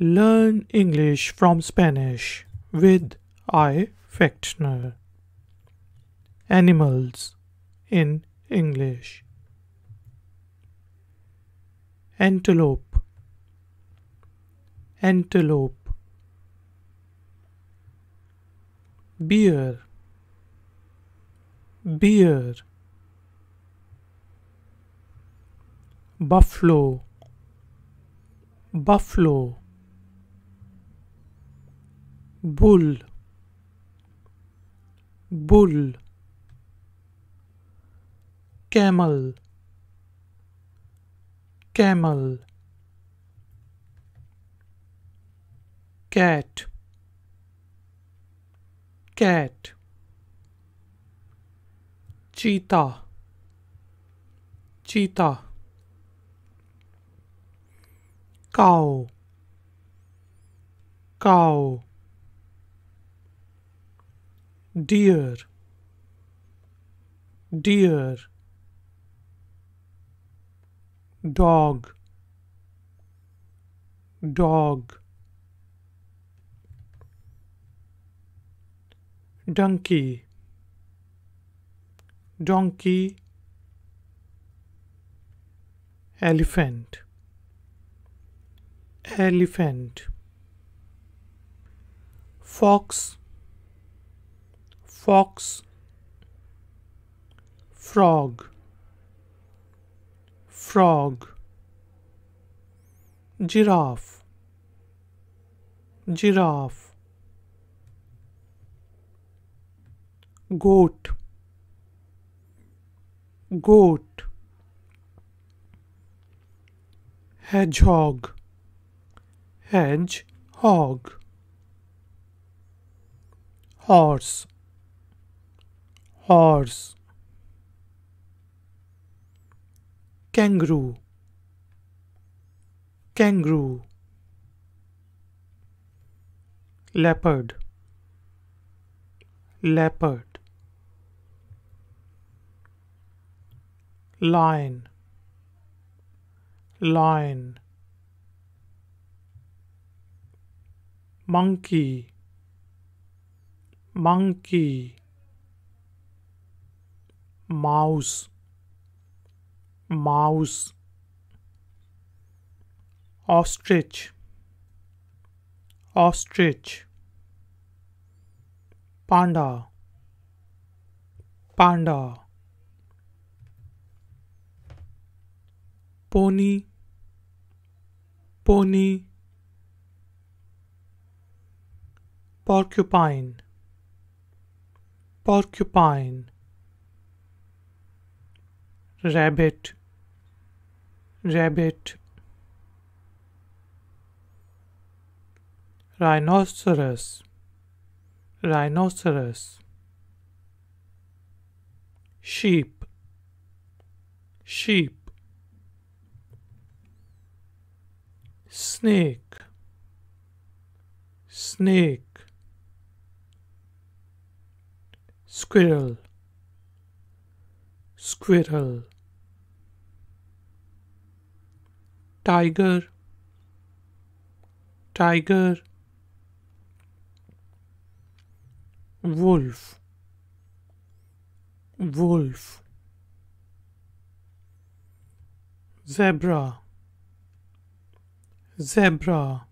Learn English from Spanish with I Fechner. Animals in English. Antelope. Antelope. Beer. Beer. Buffalo. Buffalo bull bull camel camel cat cat cheetah cheetah cow cow dear dear dog dog donkey donkey elephant elephant fox fox frog frog giraffe giraffe goat goat hedgehog hedgehog horse horse kangaroo kangaroo leopard leopard lion lion monkey monkey mouse mouse ostrich ostrich panda panda pony pony porcupine porcupine rabbit rabbit rhinoceros rhinoceros sheep sheep snake snake squirrel squirrel tiger tiger wolf wolf zebra zebra